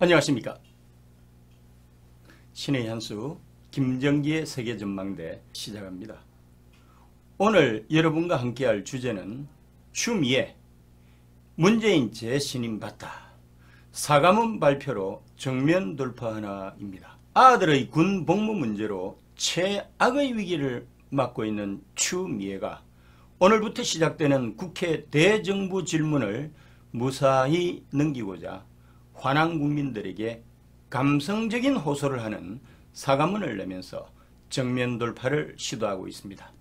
안녕하십니까 신의 한수 김정기의 세계전망대 시작합니다 오늘 여러분과 함께할 주제는 추미애 문재인 재신임받다 사과문 발표로 정면 돌파하나입니다 아들의 군 복무 문제로 최악의 위기를 맡고 있는 추미애가 오늘부터 시작되는 국회 대정부 질문을 무사히 넘기고자 화난 국민들에게 감성적인 호소를 하는 사과문을 내면서 정면 돌파를 시도하고 있습니다.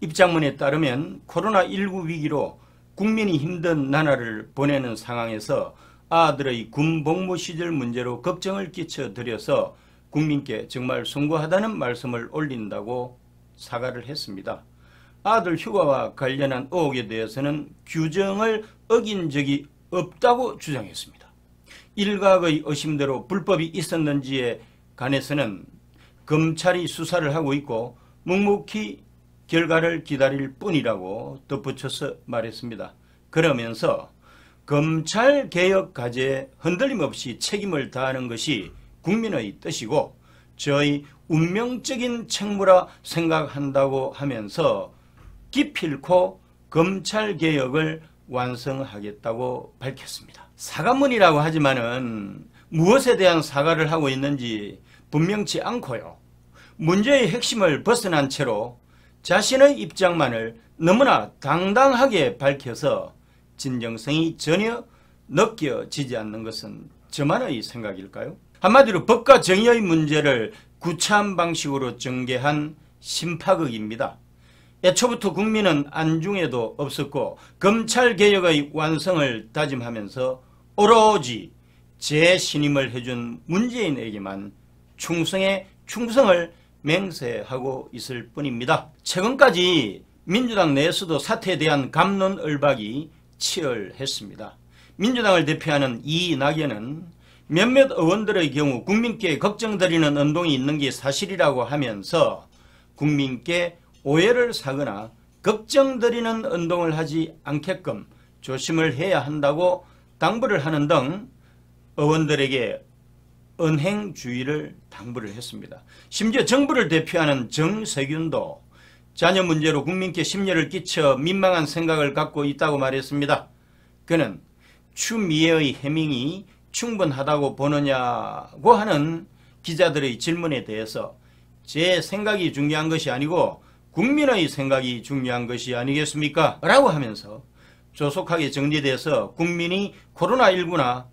입장문에 따르면 코로나19 위기로 국민이 힘든 나날을 보내는 상황에서 아들의 군 복무 시절 문제로 걱정을 끼쳐드려서 국민께 정말 송구하다는 말씀을 올린다고 사과를 했습니다. 아들 휴가와 관련한 의혹에 대해서는 규정을 어긴 적이 없다고 주장했습니다. 일각의 의심대로 불법이 있었는지에 관해서는 검찰이 수사를 하고 있고 묵묵히 결과를 기다릴 뿐이라고 덧붙여서 말했습니다. 그러면서 검찰 개혁 과제에 흔들림 없이 책임을 다하는 것이 국민의 뜻이고 저희 운명적인 책무라 생각한다고 하면서 기필코 검찰 개혁을 완성하겠다고 밝혔습니다. 사과문이라고 하지만은 무엇에 대한 사과를 하고 있는지 분명치 않고요. 문제의 핵심을 벗어난 채로 자신의 입장만을 너무나 당당하게 밝혀서 진정성이 전혀 느껴지지 않는 것은 저만의 생각일까요? 한마디로 법과 정의의 문제를 구차한 방식으로 전개한 심파극입니다. 애초부터 국민은 안중에도 없었고 검찰개혁의 완성을 다짐하면서 오로지 재신임을 해준 문재인에게만 충성의 충성을 맹세하고 있을 뿐입니다. 최근까지 민주당 내에서도 사태에 대한 감론을박이 치열했습니다. 민주당을 대표하는 이낙연은 몇몇 의원들의 경우 국민께 걱정드리는 운동이 있는 게 사실이라고 하면서 국민께 오해를 사거나 걱정드리는 운동을 하지 않게끔 조심을 해야 한다고 당부를 하는 등 의원들에게 은행주의를 당부를 했습니다. 심지어 정부를 대표하는 정세균도 자녀 문제로 국민께 심려를 끼쳐 민망한 생각을 갖고 있다고 말했습니다. 그는 추미애의 해밍이 충분하다고 보느냐고 하는 기자들의 질문에 대해서 제 생각이 중요한 것이 아니고 국민의 생각이 중요한 것이 아니겠습니까? 라고 하면서 조속하게 정리돼서 국민이 코로나19나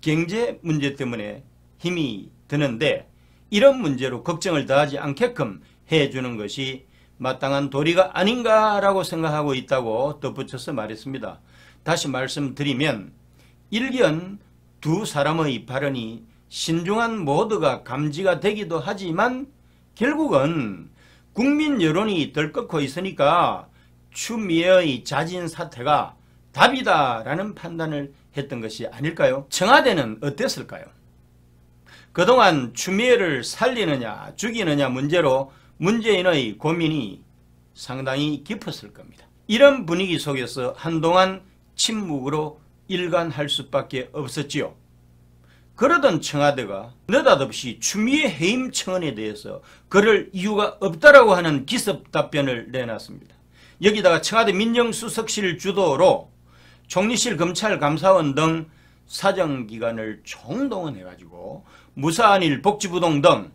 경제 문제 때문에 힘이 드는데 이런 문제로 걱정을 다하지 않게끔 해주는 것이 마땅한 도리가 아닌가라고 생각하고 있다고 덧붙여서 말했습니다. 다시 말씀드리면 일견 두 사람의 발언이 신중한 모두가 감지가 되기도 하지만 결국은 국민 여론이 덜끓고 있으니까 추미애의 자진 사태가 답이다라는 판단을 했던 것이 아닐까요? 청와대는 어땠을까요? 그동안 추미애를 살리느냐 죽이느냐 문제로 문재인의 고민이 상당히 깊었을 겁니다. 이런 분위기 속에서 한동안 침묵으로 일관할 수밖에 없었지요. 그러던 청와대가 느닷없이 추미애 해임 청원에 대해서 그럴 이유가 없다라고 하는 기습 답변을 내놨습니다. 여기다가 청와대 민정수석실 주도로 총리실 검찰감사원 등 사정기관을 총동원해가지고 무사안일 복지부동 등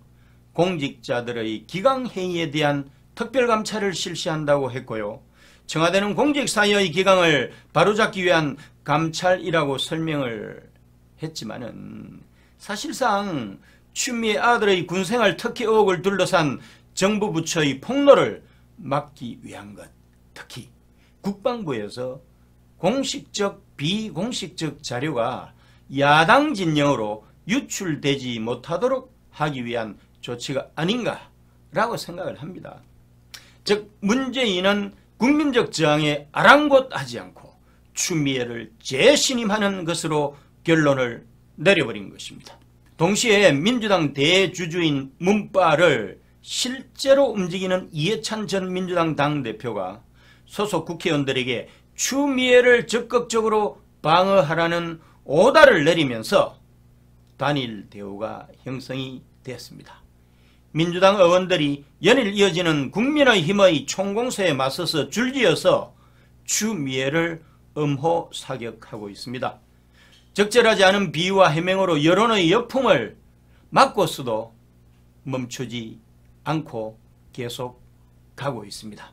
공직자들의 기강행위에 대한 특별감찰을 실시한다고 했고요. 청와대는 공직사회의 기강을 바로잡기 위한 감찰이라고 설명을 했지만은 사실상 추미애 아들의 군생활 특혜 의혹을 둘러싼 정부 부처의 폭로를 막기 위한 것 특히 국방부에서 공식적 비공식적 자료가 야당 진영으로 유출되지 못하도록 하기 위한 조치가 아닌가라고 생각을 합니다. 즉 문재인은 국민적 저항에 아랑곳하지 않고 추미애를 재신임하는 것으로 결론을 내려버린 것입니다. 동시에 민주당 대주주인 문바를 실제로 움직이는 이해찬 전 민주당 당대표가 소속 국회의원들에게 추미애를 적극적으로 방어하라는 오다를 내리면서 단일 대우가 형성이 되었습니다. 민주당 의원들이 연일 이어지는 국민의힘의 총공세에 맞서서 줄지어서 추미애를 음호 사격하고 있습니다. 적절하지 않은 비유와 해명으로 여론의 역풍을 막고서도 멈추지 않고 계속 가고 있습니다.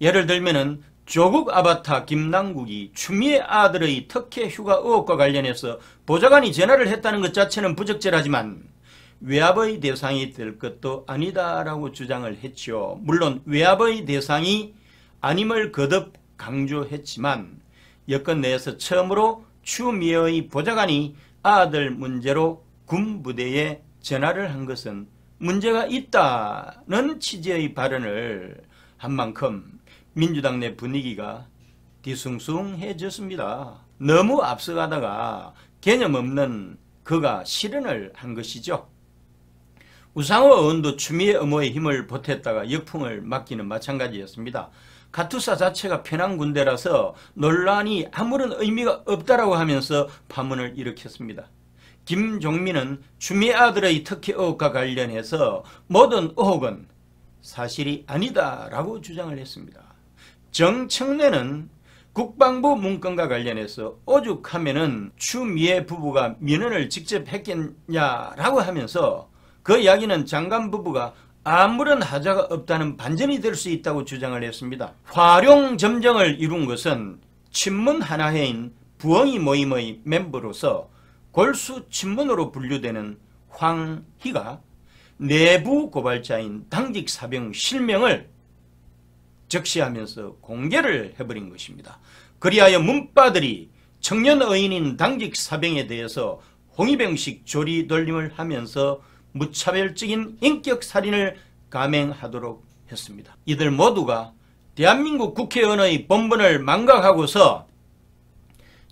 예를 들면은 조국 아바타 김남국이 추미애 아들의 특혜 휴가 의혹과 관련해서 보좌관이 전화를 했다는 것 자체는 부적절하지만 외압의 대상이 될 것도 아니다라고 주장을 했지 물론 외압의 대상이 아님을 거듭 강조했지만 여권 내에서 처음으로 추미애의 보좌관이 아들 문제로 군부대에 전화를 한 것은 문제가 있다는 취지의 발언을 한 만큼 민주당 내 분위기가 뒤숭숭해졌습니다. 너무 앞서가다가 개념 없는 그가 실현을 한 것이죠. 우상호 의원도 추미애 의모의 힘을 보탰다가 역풍을 맞기는 마찬가지였습니다. 가투사 자체가 편한 군대라서 논란이 아무런 의미가 없다라고 하면서 파문을 일으켰습니다. 김종민은 주미 아들의 터키 의혹과 관련해서 모든 의혹은 사실이 아니다라고 주장을 했습니다. 정청래는 국방부 문건과 관련해서 오죽하면은 추미애 부부가 민원을 직접 했겠냐라고 하면서 그 이야기는 장관 부부가 아무런 하자가 없다는 반전이 될 수 있다고 주장을 했습니다. 화룡점정을 이룬 것은 친문 하나회인 부엉이 모임의 멤버로서 골수 친문으로 분류되는 황희가 내부 고발자인 당직 사병 실명을 적시하면서 공개를 해버린 것입니다. 그리하여 문바들이 청년 의인인 당직 사병에 대해서 홍위병식 조리 돌림을 하면서 무차별적인 인격살인을 감행하도록 했습니다. 이들 모두가 대한민국 국회의원의 본분을 망각하고서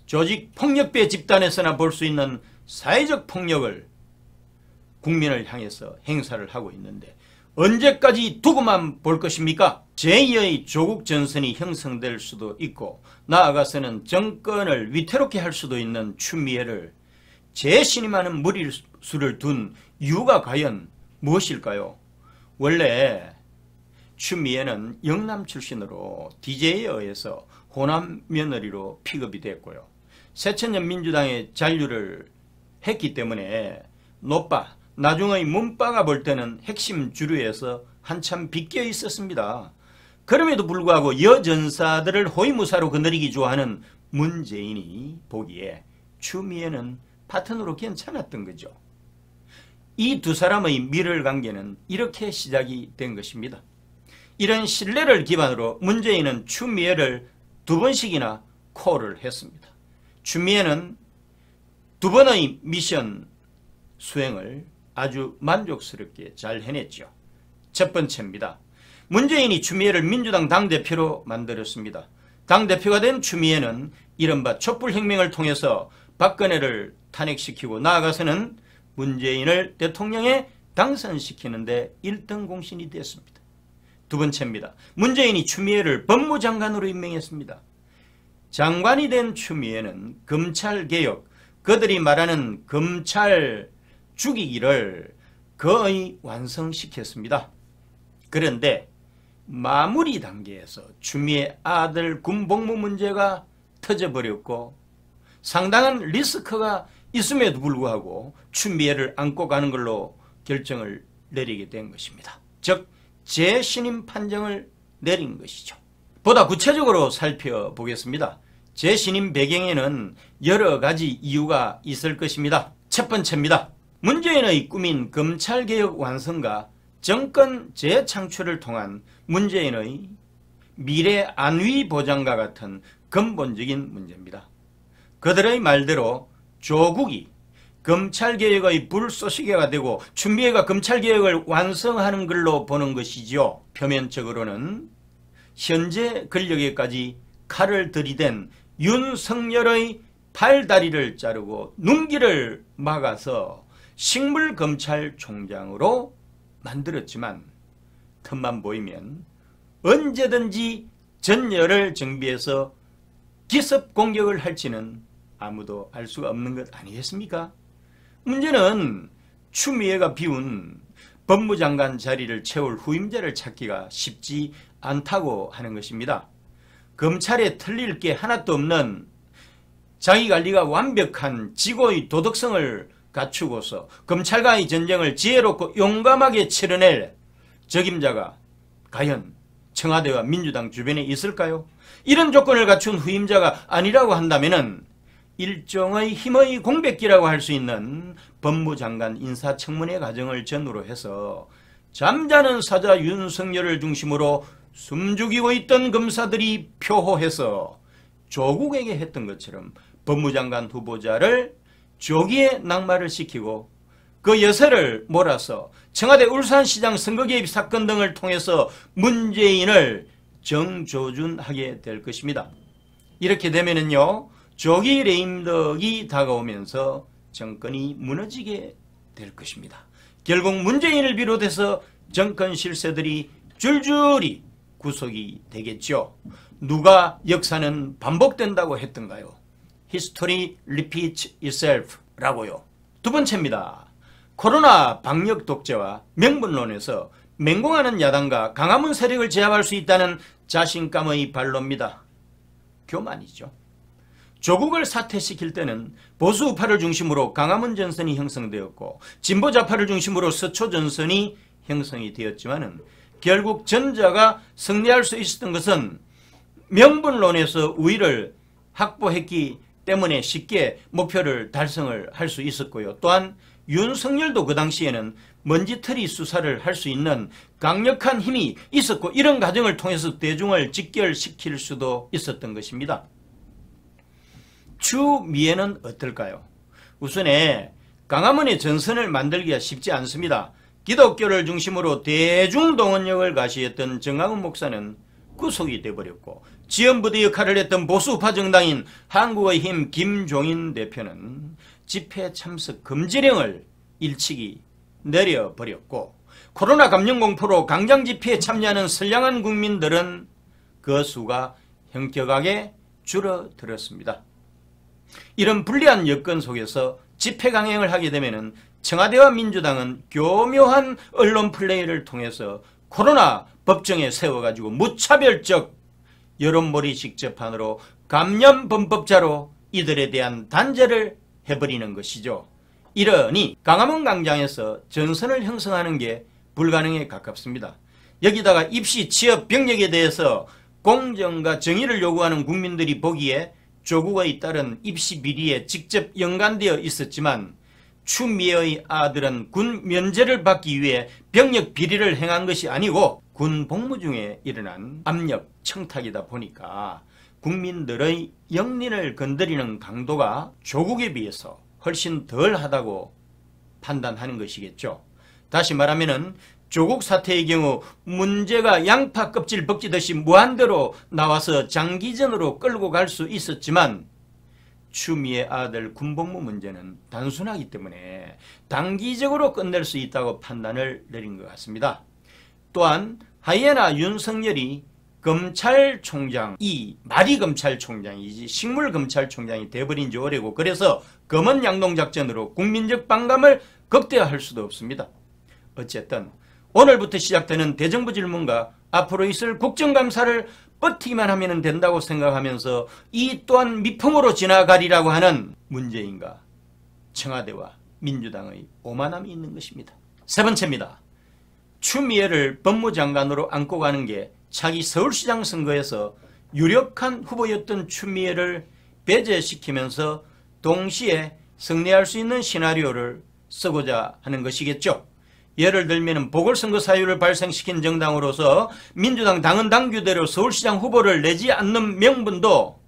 조직폭력배 집단에서나 볼 수 있는 사회적 폭력을 국민을 향해서 행사를 하고 있는데 언제까지 두고만 볼 것입니까? 제2의 조국 전선이 형성될 수도 있고 나아가서는 정권을 위태롭게 할 수도 있는 추미애를 재신임하는 무리수를 둔 이유가 과연 무엇일까요? 원래 추미애는 영남 출신으로 DJ에 의해서 호남 며느리로 픽업이 됐고요. 새천년 민주당의 잔류를 했기 때문에 노빠, 나중의 문빠가 볼 때는 핵심 주류에서 한참 빗겨 있었습니다. 그럼에도 불구하고 여전사들을 호위무사로 거느리기 좋아하는 문재인이 보기에 추미애는 파트너로 괜찮았던 거죠. 이두 사람의 미를 관계는 이렇게 시작이 된 것입니다. 이런 신뢰를 기반으로 문재인은 추미애를 두 번씩이나 콜을 했습니다. 추미애는 두 번의 미션 수행을 아주 만족스럽게 잘 해냈죠. 첫 번째입니다. 문재인이 추미애를 민주당 당대표로 만들었습니다. 당대표가 된 추미애는 이른바 촛불혁명을 통해서 박근혜를 탄핵시키고 나아가서는 문재인을 대통령에 당선시키는데 1등 공신이 됐습니다. 두 번째입니다. 문재인이 추미애를 법무장관으로 임명했습니다. 장관이 된 추미애는 검찰개혁, 그들이 말하는 검찰 죽이기를 거의 완성시켰습니다. 그런데 마무리 단계에서 추미애 아들 군복무 문제가 터져버렸고 상당한 리스크가 있음에도 불구하고 추미애를 안고 가는 걸로 결정을 내리게 된 것입니다. 즉 재신임 판정을 내린 것이죠. 보다 구체적으로 살펴보겠습니다. 재신임 배경에는 여러 가지 이유가 있을 것입니다. 첫 번째입니다. 문재인의 꿈인 검찰개혁 완성과 정권 재창출을 통한 문재인의 미래 안위 보장과 같은 근본적인 문제입니다. 그들의 말대로 조국이 검찰개혁의 불쏘시개가 되고 준비회가 검찰개혁을 완성하는 걸로 보는 것이지요. 표면적으로는 현재 권력에까지 칼을 들이댄 윤석열의 팔다리를 자르고 눈길을 막아서 식물검찰총장으로 만들었지만 틈만 보이면 언제든지 전열을 정비해서 기습 공격을 할지는 아무도 알수가 없는 것 아니겠습니까? 문제는 추미애가 비운 법무장관 자리를 채울 후임자를 찾기가 쉽지 않다고 하는 것입니다. 검찰에 틀릴 게 하나도 없는 자기관리가 완벽한 직원의 도덕성을 갖추고서 검찰과의 전쟁을 지혜롭고 용감하게 치러낼 적임자가 과연 청와대와 민주당 주변에 있을까요? 이런 조건을 갖춘 후임자가 아니라고 한다면 일종의 힘의 공백기라고 할 수 있는 법무장관 인사청문회 과정을 전후로 해서 잠자는 사자 윤석열을 중심으로 숨죽이고 있던 검사들이 표호해서 조국에게 했던 것처럼 법무장관 후보자를 조기에 낙마를 시키고 그 여세를 몰아서 청와대 울산시장 선거 개입 사건 등을 통해서 문재인을 정조준하게 될 것입니다. 이렇게 되면은요. 조기 레임덕이 다가오면서 정권이 무너지게 될 것입니다. 결국 문재인을 비롯해서 정권 실세들이 줄줄이 구속이 되겠죠. 누가 역사는 반복된다고 했던가요? History repeats itself라고요. 두 번째입니다. 코로나 방역 독재와 명분론에서 맹공하는 야당과 강화문 세력을 제압할 수 있다는 자신감의 발로입니다. 교만이죠. 조국을 사퇴시킬 때는 보수 우파를 중심으로 강화문 전선이 형성되었고 진보 좌파를 중심으로 서초 전선이 형성이 되었지만은 결국 전자가 승리할 수 있었던 것은 명분론에서 우위를 확보했기 때문에 쉽게 목표를 달성을 할 수 있었고요. 또한 윤석열도 그 당시에는 먼지털이 수사를 할 수 있는 강력한 힘이 있었고 이런 과정을 통해서 대중을 직결시킬 수도 있었던 것입니다. 주미에는 어떨까요? 우선에 강화문의 전선을 만들기가 쉽지 않습니다. 기독교를 중심으로 대중동원력을 가시했던 정강훈 목사는 구속이 되버렸고 어 지연부대 역할을 했던 보수파 정당인 한국의힘 김종인 대표는 집회 참석 금지령을 일찍이 내려버렸고 코로나 감염 공포로 강장 집회에 참여하는 선량한 국민들은 그 수가 현격하게 줄어들었습니다. 이런 불리한 여건 속에서 집회 강행을 하게 되면 청와대와 민주당은 교묘한 언론 플레이를 통해서 코로나 법정에 세워가지고 무차별적 여론몰이 직접판으로 감염범법자로 이들에 대한 단죄를 해버리는 것이죠. 이러니 강화문 광장에서 전선을 형성하는 게 불가능에 가깝습니다. 여기다가 입시, 취업, 병력에 대해서 공정과 정의를 요구하는 국민들이 보기에 조국의 딸은 입시 비리에 직접 연관되어 있었지만 추미애의 아들은 군 면제를 받기 위해 병력 비리를 행한 것이 아니고 군 복무 중에 일어난 압력 청탁이다 보니까 국민들의 영린을 건드리는 강도가 조국에 비해서 훨씬 덜 하다고 판단하는 것이겠죠. 다시 말하면 조국 사태의 경우 문제가 양파 껍질 벗기듯이 무한대로 나와서 장기전으로 끌고 갈 수 있었지만 추미애 아들 군복무 문제는 단순하기 때문에 단기적으로 끝낼 수 있다고 판단을 내린 것 같습니다. 또한 하이에나 윤석열이 검찰총장, 이 마리검찰총장이지 식물검찰총장이 돼버린 지 오래고 그래서 검은 양동작전으로 국민적 반감을 극대화할 수도 없습니다. 어쨌든 오늘부터 시작되는 대정부 질문과 앞으로 있을 국정감사를 버티기만 하면 된다고 생각하면서 이 또한 미풍으로 지나가리라고 하는 문재인과 청와대와 민주당의 오만함이 있는 것입니다. 세 번째입니다. 추미애를 법무장관으로 안고 가는 게 자기 서울시장 선거에서 유력한 후보였던 추미애를 배제시키면서 동시에 승리할 수 있는 시나리오를 쓰고자 하는 것이겠죠. 예를 들면 보궐선거 사유를 발생시킨 정당으로서 민주당 당은 당규대로 서울시장 후보를 내지 않는 명분도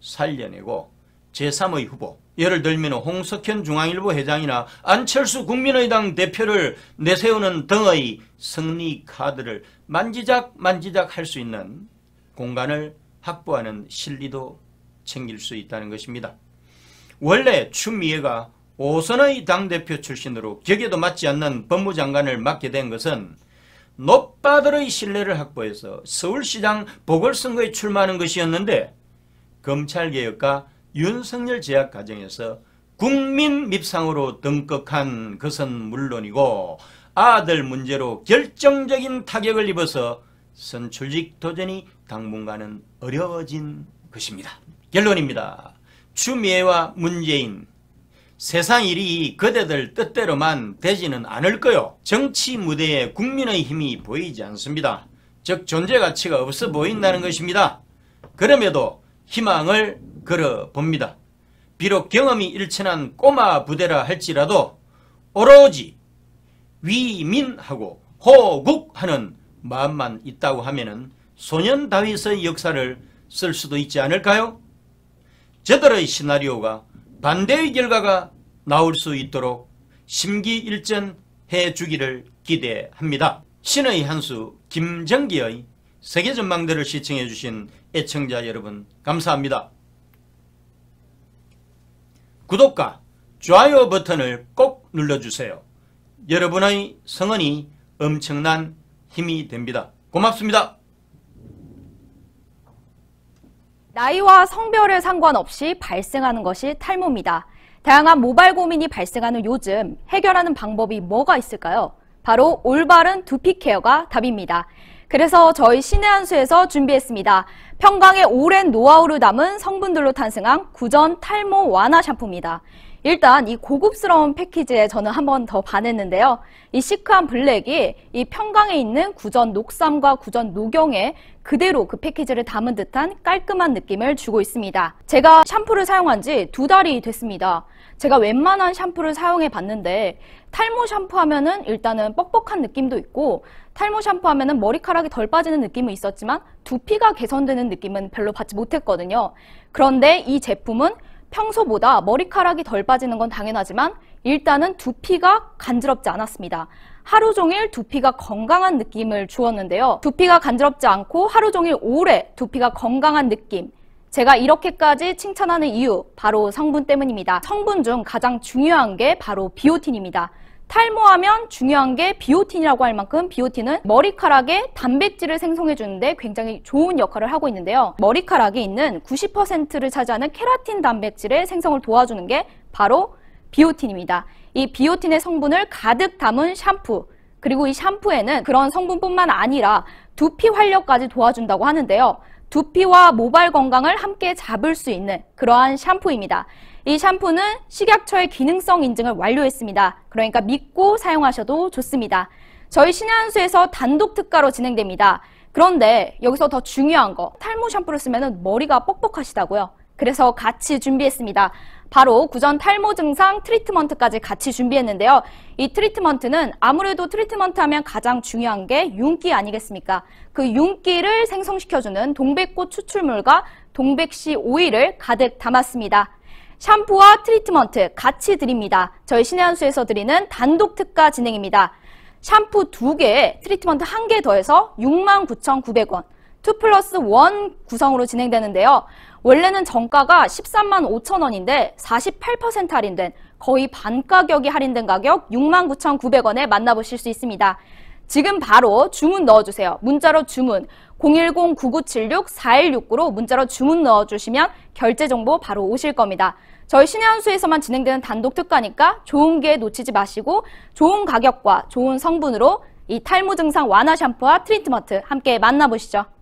살려내고 제3의 후보 예를 들면 홍석현 중앙일보 회장이나 안철수 국민의당 대표를 내세우는 등의 승리 카드를 만지작 만지작 할 수 있는 공간을 확보하는 실리도 챙길 수 있다는 것입니다. 원래 추미애가 오선의 당대표 출신으로 격에도 맞지 않는 법무장관을 맡게 된 것은 높바들의 신뢰를 확보해서 서울시장 보궐선거에 출마하는 것이었는데 검찰개혁과 윤석열 제약 과정에서 국민 밉상으로 등극한 것은 물론이고 아들 문제로 결정적인 타격을 입어서 선출직 도전이 당분간은 어려워진 것입니다. 결론입니다. 추미애와 문재인 세상 일이 그대들 뜻대로만 되지는 않을 거요. 정치 무대에 국민의 힘이 보이지 않습니다. 즉 존재 가치가 없어 보인다는 것입니다. 그럼에도 희망을 걸어봅니다. 비록 경험이 일천한 꼬마 부대라 할지라도 오로지 위민하고 호국하는 마음만 있다고 하면 은 소년 다윗의 역사를 쓸 수도 있지 않을까요? 저들의 시나리오가 반대의 결과가 나올 수 있도록 심기일전해 주기를 기대합니다. 신의 한수 김정기의 세계전망대를 시청해 주신 애청자 여러분 감사합니다. 구독과 좋아요 버튼을 꼭 눌러주세요. 여러분의 성원이 엄청난 힘이 됩니다. 고맙습니다. 나이와 성별에 상관없이 발생하는 것이 탈모입니다. 다양한 모발 고민이 발생하는 요즘 해결하는 방법이 뭐가 있을까요? 바로 올바른 두피 케어가 답입니다. 그래서 저희 신의 한수에서 준비했습니다. 평강의 오랜 노하우를 담은 성분들로 탄생한 구전 탈모 완화 샴푸입니다. 일단 이 고급스러운 패키지에 저는 한 번 더 반했는데요. 이 시크한 블랙이 이 평강에 있는 구전 녹삼과 구전 녹영에 그대로 그 패키지를 담은 듯한 깔끔한 느낌을 주고 있습니다. 제가 샴푸를 사용한 지 두 달이 됐습니다. 제가 웬만한 샴푸를 사용해 봤는데 탈모 샴푸 하면은 일단은 뻑뻑한 느낌도 있고 탈모 샴푸 하면은 머리카락이 덜 빠지는 느낌은 있었지만 두피가 개선되는 느낌은 별로 받지 못했거든요. 그런데 이 제품은 평소보다 머리카락이 덜 빠지는 건 당연하지만 일단은 두피가 간지럽지 않았습니다. 하루 종일 두피가 건강한 느낌을 주었는데요. 두피가 간지럽지 않고 하루 종일 오래 두피가 건강한 느낌. 제가 이렇게까지 칭찬하는 이유, 바로 성분 때문입니다. 성분 중 가장 중요한 게 바로 비오틴입니다. 탈모하면 중요한 게 비오틴이라고 할 만큼 비오틴은 머리카락에 단백질을 생성해 주는데 굉장히 좋은 역할을 하고 있는데요. 머리카락에 있는 90%를 차지하는 케라틴 단백질의 생성을 도와주는 게 바로 비오틴입니다. 이 비오틴의 성분을 가득 담은 샴푸 그리고 이 샴푸에는 그런 성분뿐만 아니라 두피 활력까지 도와준다고 하는데요. 두피와 모발 건강을 함께 잡을 수 있는 그러한 샴푸입니다. 이 샴푸는 식약처의 기능성 인증을 완료했습니다. 그러니까 믿고 사용하셔도 좋습니다. 저희 신한수에서 단독 특가로 진행됩니다. 그런데 여기서 더 중요한 거 탈모 샴푸를 쓰면 머리가 뻑뻑하시다고요. 그래서 같이 준비했습니다. 바로 구전 탈모 증상 트리트먼트까지 같이 준비했는데요. 이 트리트먼트는 아무래도 트리트먼트 하면 가장 중요한 게 윤기 아니겠습니까? 그 윤기를 생성시켜주는 동백꽃 추출물과 동백씨 오일을 가득 담았습니다. 샴푸와 트리트먼트 같이 드립니다. 저희 신의 한수에서 드리는 단독 특가 진행입니다. 샴푸 2개 트리트먼트 1개 더해서 69,900원, 2 플러스 1 구성으로 진행되는데요. 원래는 정가가 1 3 5 0 0 0 원인데 48% 할인된 거의 반 가격이 할인된 가격 69,900원에 만나보실 수 있습니다. 지금 바로 주문 넣어주세요. 문자로 주문 010-9976-4169로 문자로 주문 넣어주시면 결제 정보 바로 오실 겁니다. 저희 신의 한수에서만 진행되는 단독 특가니까 좋은 기회 놓치지 마시고 좋은 가격과 좋은 성분으로 이 탈모 증상 완화 샴푸와 트리트먼트 함께 만나보시죠.